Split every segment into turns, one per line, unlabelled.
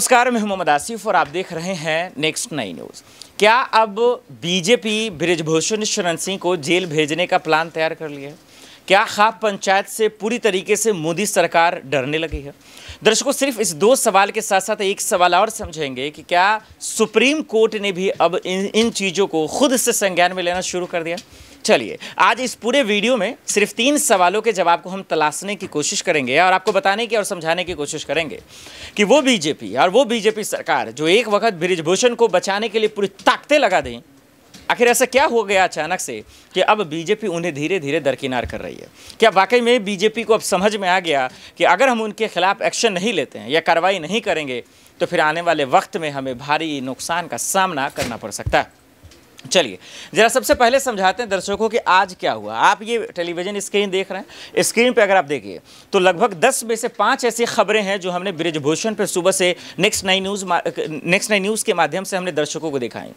नमस्कार मैं मोहम्मद आसिफ और आप देख रहे हैं नेक्स्ट नाइन न्यूज़ क्या अब बीजेपी ब्रिजभूषण शरण सिंह को जेल भेजने का प्लान तैयार कर लिया है क्या खाप पंचायत से पूरी तरीके से मोदी सरकार डरने लगी है दर्शकों सिर्फ इस दो सवाल के साथ साथ एक सवाल और समझेंगे कि क्या सुप्रीम कोर्ट ने भी अब इन इन चीज़ों को खुद से संज्ञान में लेना शुरू कर दिया चलिए आज इस पूरे वीडियो में सिर्फ तीन सवालों के जवाब को हम तलाशने की कोशिश करेंगे और आपको बताने की और समझाने की कोशिश करेंगे कि वो बीजेपी और वो बीजेपी सरकार जो एक वक्त ब्रिजभूषण को बचाने के लिए पूरी ताकतें लगा दें आखिर ऐसा क्या हो गया अचानक से कि अब बीजेपी उन्हें धीरे धीरे दरकिनार कर रही है क्या वाकई में बीजेपी को अब समझ में आ गया कि अगर हम उनके खिलाफ एक्शन नहीं लेते हैं या कार्रवाई नहीं करेंगे तो फिर आने वाले वक्त में हमें भारी नुकसान का सामना करना पड़ सकता है चलिए जरा सबसे पहले समझाते हैं दर्शकों कि आज क्या हुआ आप ये टेलीविज़न स्क्रीन देख रहे हैं स्क्रीन पे अगर आप देखिए तो लगभग दस में से पाँच ऐसी खबरें हैं जो हमने ब्रिजभूषण पर सुबह से next nine news next nine news के माध्यम से हमने दर्शकों को दिखाई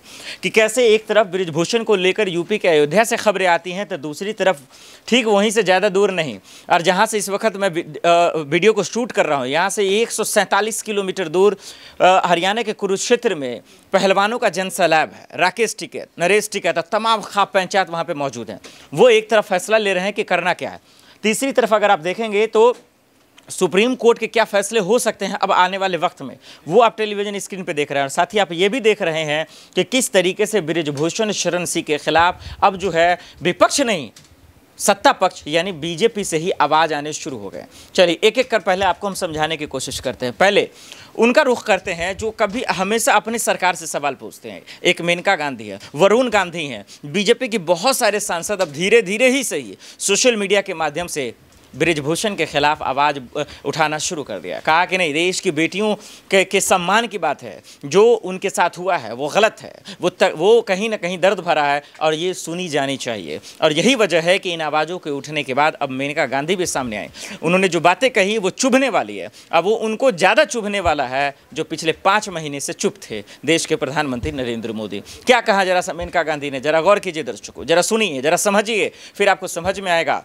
कि कैसे एक तरफ ब्रिजभूषण को लेकर यूपी के अयोध्या से खबरें आती हैं तो दूसरी तरफ ठीक वहीं से ज़्यादा दूर नहीं और जहाँ से इस वक्त मैं वीडियो को शूट कर रहा हूँ यहाँ से एक किलोमीटर दूर हरियाणा के कुरुक्षेत्र में पहलवानों का जन सैलैब है राकेश टिकैत नरेश टिकैत और तमाम खाप पंचायत वहाँ पर मौजूद हैं वो एक तरफ फैसला ले रहे हैं कि करना क्या है तीसरी तरफ अगर आप देखेंगे तो सुप्रीम कोर्ट के क्या फैसले हो सकते हैं अब आने वाले वक्त में वो आप टेलीविजन स्क्रीन पे देख रहे हैं और साथ ही आप ये भी देख रहे हैं कि किस तरीके से ब्रिजभूषण शरण सिंह के खिलाफ अब जो है विपक्ष नहीं सत्ता पक्ष यानी बीजेपी से ही आवाज़ आने शुरू हो गए चलिए एक एक कर पहले आपको हम समझाने की कोशिश करते हैं पहले उनका रुख करते हैं जो कभी हमेशा अपनी सरकार से सवाल पूछते हैं एक मेनका गांधी है वरुण गांधी हैं बीजेपी के बहुत सारे सांसद अब धीरे धीरे ही सही सोशल मीडिया के माध्यम से ब्रिजभूषण के खिलाफ आवाज़ उठाना शुरू कर दिया कहा कि नहीं देश की बेटियों के, के सम्मान की बात है जो उनके साथ हुआ है वो गलत है वो त, वो कहीं ना कहीं दर्द भरा है और ये सुनी जानी चाहिए और यही वजह है कि इन आवाज़ों के उठने के बाद अब मेनका गांधी भी सामने आई उन्होंने जो बातें कही वो चुभने वाली है अब वो उनको ज़्यादा चुभने वाला है जो पिछले पाँच महीने से चुप थे देश के प्रधानमंत्री नरेंद्र मोदी क्या कहा जरा मेनका गांधी ने जरा गौर कीजिए दर्शकों जरा सुनिए जरा समझिए फिर आपको समझ में आएगा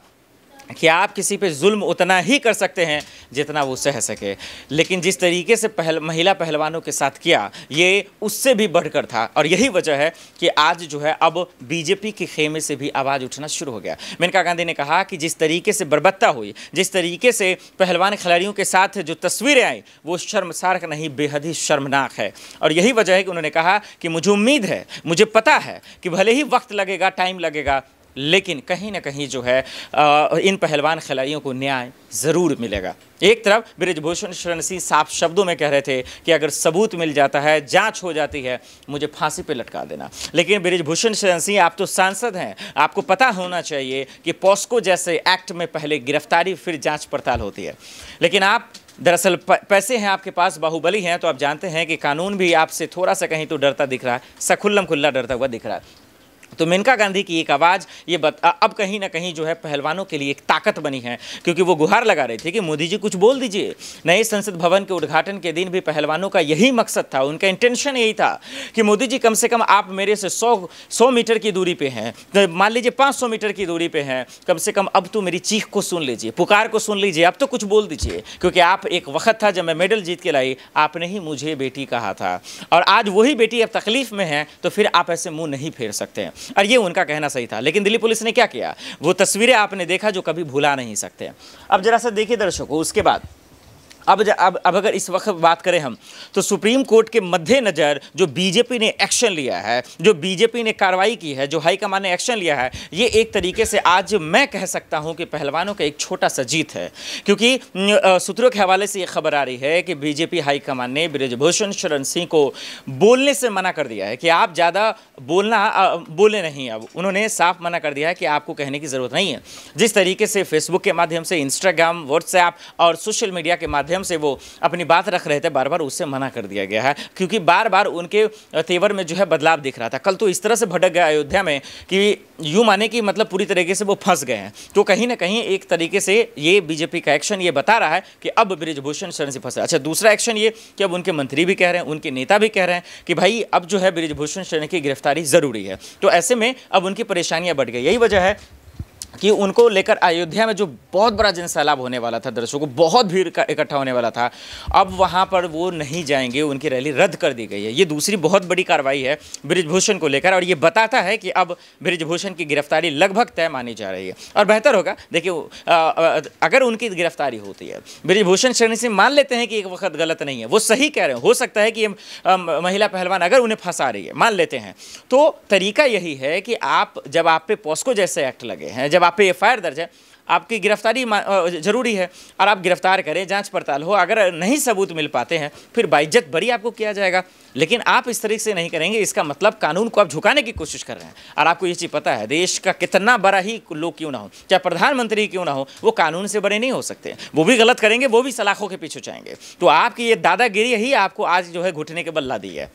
कि आप किसी पे जुल्म उतना ही कर सकते हैं जितना वो सह सके लेकिन जिस तरीके से पहल महिला पहलवानों के साथ किया ये उससे भी बढ़कर था और यही वजह है कि आज जो है अब बीजेपी के खेमे से भी आवाज़ उठना शुरू हो गया मेनका गांधी ने कहा कि जिस तरीके से बर्बत्ता हुई जिस तरीके से पहलवान खिलाड़ियों के साथ जो तस्वीरें आई वो शर्मसार नहीं बेहद ही शर्मनाक है और यही वजह है कि उन्होंने कहा कि मुझे उम्मीद है मुझे पता है कि भले ही वक्त लगेगा टाइम लगेगा लेकिन कहीं ना कहीं जो है आ, इन पहलवान खिलाड़ियों को न्याय ज़रूर मिलेगा एक तरफ ब्रजभूषण शरण सिंह साफ शब्दों में कह रहे थे कि अगर सबूत मिल जाता है जांच हो जाती है मुझे फांसी पे लटका देना लेकिन ब्रजभूषण शरण सिंह आप तो सांसद हैं आपको पता होना चाहिए कि पॉस्को जैसे एक्ट में पहले गिरफ्तारी फिर जाँच पड़ताल होती है लेकिन आप दरअसल पैसे हैं आपके पास बाहुबली हैं तो आप जानते हैं कि कानून भी आपसे थोड़ा सा कहीं तो डरता दिख रहा है सखुल्लम खुल्ला डरता हुआ दिख रहा है तो मेनका गांधी की एक आवाज़ ये बत, अब कहीं ना कहीं जो है पहलवानों के लिए एक ताकत बनी है क्योंकि वो गुहार लगा रहे थे कि मोदी जी कुछ बोल दीजिए नए संसद भवन के उद्घाटन के दिन भी पहलवानों का यही मकसद था उनका इंटेंशन यही था कि मोदी जी कम से कम आप मेरे से सौ सौ मीटर की दूरी पर हैं तो मान लीजिए पाँच मीटर की दूरी पर हैं कम से कम अब तो मेरी चीख को सुन लीजिए पुकार को सुन लीजिए अब तो कुछ बोल दीजिए क्योंकि आप एक वक्त था जब मैं मेडल जीत के लाई आपने ही मुझे बेटी कहा था और आज वही बेटी अब तकलीफ में है तो फिर आप ऐसे मुँह नहीं फेर सकते हैं और ये उनका कहना सही था लेकिन दिल्ली पुलिस ने क्या किया वो तस्वीरें आपने देखा जो कभी भुला नहीं सकते अब जरा सा देखिए दर्शकों उसके बाद अब अब अब अगर इस वक्त बात करें हम तो सुप्रीम कोर्ट के मद्देनज़र जो बीजेपी ने एक्शन लिया है जो बीजेपी ने कार्रवाई की है जो हाईकमान ने एक्शन लिया है ये एक तरीके से आज मैं कह सकता हूँ कि पहलवानों का एक छोटा सा जीत है क्योंकि सूत्रों के हवाले से ये खबर आ रही है कि बीजेपी हाईकमान ने ब्रजभूषण शरण सिंह को बोलने से मना कर दिया है कि आप ज़्यादा बोलना बोले नहीं अब उन्होंने साफ मना कर दिया है कि आपको कहने की ज़रूरत नहीं है जिस तरीके से फेसबुक के माध्यम से इंस्टाग्राम व्हाट्सएप और सोशल मीडिया के माध्यम माध्यम से वो अपनी बात रख रहे थे बार बार उससे मना कर दिया गया है क्योंकि बार बार उनके तेवर में जो है बदलाव दिख रहा था कल तो इस तरह से भटक गया अयोध्या में कि यूँ माने कि मतलब पूरी तरीके से वो फंस गए हैं तो कहीं ना कहीं एक तरीके से ये बीजेपी का एक्शन ये बता रहा है कि अब ब्रिजभूषण शरण से फंसा अच्छा दूसरा एक्शन ये कि अब उनके मंत्री भी कह रहे हैं उनके नेता भी कह रहे हैं कि भाई अब जो है ब्रिजभूषण शरण की गिरफ्तारी ज़रूरी है तो ऐसे में अब उनकी परेशानियाँ बढ़ गई यही वजह है कि उनको लेकर अयोध्या में जो बहुत बड़ा जनसैलाब होने वाला था दर्शकों बहुत भीड़ का इकट्ठा होने वाला था अब वहाँ पर वो नहीं जाएंगे उनकी रैली रद्द कर दी गई है ये दूसरी बहुत बड़ी कार्रवाई है ब्रिजभूषण को लेकर और ये बताता है कि अब ब्रिजभूषण की गिरफ्तारी लगभग तय मानी जा रही है और बेहतर होगा देखिए अगर उनकी गिरफ्तारी होती है ब्रिजभूषण श्रेणी से मान लेते हैं कि एक वक्त गलत नहीं है वो सही कह रहे हैं हो सकता है कि ये महिला पहलवान अगर उन्हें फंसा रही है मान लेते हैं तो तरीका यही है कि आप जब आप पे पॉस्को जैसे एक्ट लगे हैं जब जब आप पे एफ दर्ज है आपकी गिरफ्तारी जरूरी है और आप गिरफ्तार करें जांच पड़ताल हो अगर नहीं सबूत मिल पाते हैं फिर बाइज्जत बरी आपको किया जाएगा लेकिन आप इस तरीके से नहीं करेंगे इसका मतलब कानून को आप झुकाने की कोशिश कर रहे हैं और आपको ये चीज़ पता है देश का कितना बड़ा ही लोग क्यों ना हो चाहे प्रधानमंत्री क्यों ना हो वो कानून से बड़े नहीं हो सकते वो भी गलत करेंगे वो भी सलाखों के पीछे जाएंगे तो आपकी ये दादागिरी ही आपको आज जो है घुटने के बल्ला दी है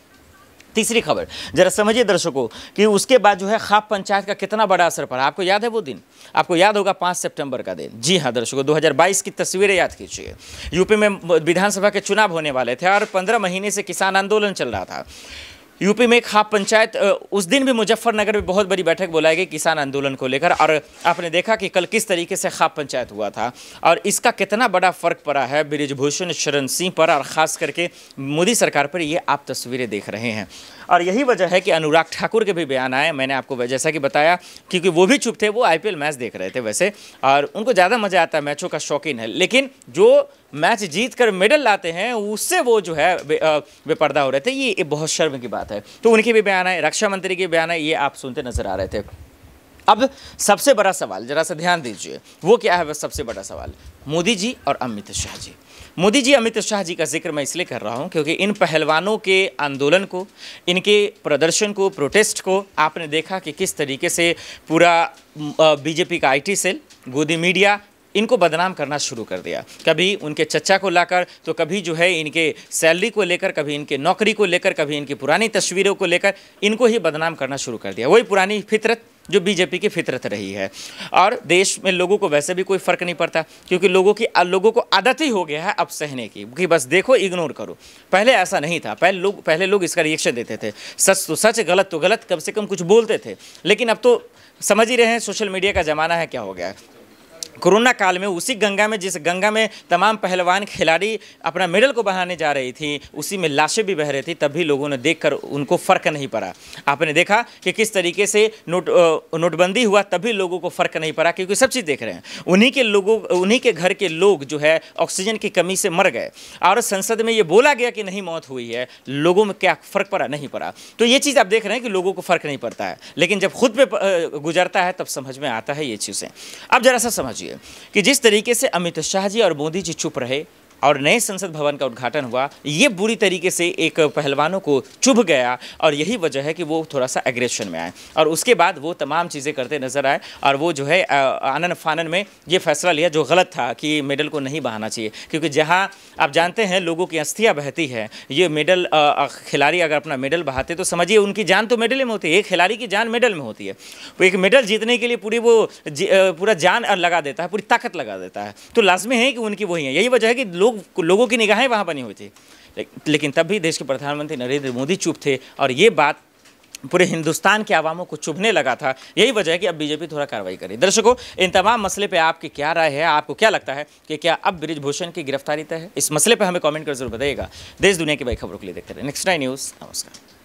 तीसरी खबर जरा समझिए दर्शकों कि उसके बाद जो है खाप पंचायत का कितना बड़ा असर पड़ा आपको याद है वो दिन आपको याद होगा पाँच सितंबर का दिन जी हाँ दर्शकों 2022 की तस्वीरें याद कीजिए यूपी में विधानसभा के चुनाव होने वाले थे और पंद्रह महीने से किसान आंदोलन चल रहा था यूपी में खाप पंचायत उस दिन भी मुजफ्फरनगर में बहुत बड़ी बैठक बुलाई गई किसान आंदोलन को लेकर और आपने देखा कि कल किस तरीके से खाप पंचायत हुआ था और इसका कितना बड़ा फर्क पड़ा है ब्रिजभूषण शरण सिंह पर और ख़ास करके मोदी सरकार पर ये आप तस्वीरें देख रहे हैं और यही वजह है कि अनुराग ठाकुर के भी बयान आए मैंने आपको जैसा कि बताया क्योंकि वो भी चुप थे वो आई मैच देख रहे थे वैसे और उनको ज़्यादा मज़ा आता है मैचों का शौकीन है लेकिन जो मैच जीत कर मेडल लाते हैं उससे वो जो है बेपर्दा हो रहे थे ये बहुत शर्म की बात है तो उनके भी बयान आए रक्षा मंत्री के बयान आए ये आप सुनते नजर आ रहे थे अब सबसे बड़ा सवाल जरा सा ध्यान दीजिए वो क्या है वह सबसे बड़ा सवाल मोदी जी और अमित शाह जी मोदी जी अमित शाह जी का जिक्र मैं इसलिए कर रहा हूँ क्योंकि इन पहलवानों के आंदोलन को इनके प्रदर्शन को प्रोटेस्ट को आपने देखा कि किस तरीके से पूरा बीजेपी का आईटी सेल गोदी मीडिया इनको बदनाम करना शुरू कर दिया कभी उनके चचा को लाकर तो कभी जो है इनके सैलरी को लेकर कभी इनके नौकरी को लेकर कभी इनकी पुरानी तस्वीरों को लेकर इनको ही बदनाम करना शुरू कर दिया वही पुरानी फितरत जो बीजेपी की फितरत रही है और देश में लोगों को वैसे भी कोई फ़र्क नहीं पड़ता क्योंकि लोगों की लोगों को आदत ही हो गया है अब सहने की कि बस देखो इग्नोर करो पहले ऐसा नहीं था पहले लोग पहले लोग इसका रिएक्शन देते थे सच तो सच गलत तो गलत कम से कम कुछ बोलते थे लेकिन अब तो समझ ही रहे हैं सोशल मीडिया का ज़माना है क्या हो गया है कोरोना काल में उसी गंगा में जिस गंगा में तमाम पहलवान खिलाड़ी अपना मेडल को बहाने जा रही थी उसी में लाशें भी बह रही थी तब भी लोगों ने देखकर उनको फ़र्क नहीं पड़ा आपने देखा कि किस तरीके से नोट नोटबंदी हुआ तभी लोगों को फ़र्क नहीं पड़ा क्योंकि सब चीज़ देख रहे हैं उन्हीं के लोगों उन्हीं के घर के लोग जो है ऑक्सीजन की कमी से मर गए और संसद में ये बोला गया कि नहीं मौत हुई है लोगों में क्या फ़र्क पड़ा नहीं पड़ा तो ये चीज़ आप देख रहे हैं कि लोगों को फ़र्क नहीं पड़ता है लेकिन जब खुद पर गुजरता है तब समझ में आता है ये चीज़ें अब ज़रा सा समझिए लीजिए कि जिस तरीके से अमित शाह जी और मोदी जी चुप रहे और नए संसद भवन का उद्घाटन हुआ ये बुरी तरीके से एक पहलवानों को चुभ गया और यही वजह है कि वो थोड़ा सा एग्रेशन में आए और उसके बाद वो तमाम चीज़ें करते नजर आए और वो जो है आनंद फानन में ये फैसला लिया जो गलत था कि मेडल को नहीं बहाना चाहिए क्योंकि जहाँ आप जानते हैं लोगों की अस्थियाँ बहती है ये मेडल खिलाड़ी अगर अपना मेडल बहाते तो समझिए उनकी जान तो मेडल में होती है एक खिलाड़ी की जान मेडल में होती है एक मेडल जीतने के लिए पूरी वो पूरा जान लगा देता है पूरी ताकत लगा देता है तो लाजमी है कि उनकी वही है यही वजह है कि लोग लोग लोगों की निगाहें वहाँ बनी हुई थी लेकिन तब भी देश के प्रधानमंत्री नरेंद्र मोदी चुप थे और ये बात पूरे हिंदुस्तान के आवामों को चुभने लगा था यही वजह है कि अब बीजेपी थोड़ा कार्रवाई करे दर्शकों इन तमाम मसले पे आपकी क्या राय है आपको क्या लगता है कि क्या अब ब्रिजभूषण की गिरफ्तारी तय है इस मसले पर हमें कमेंट कर जरूर बताइएगा देश दुनिया की बड़ी खबरों के लिए देखते रहे नेक्स्ट नाइन न्यूज़ नमस्कार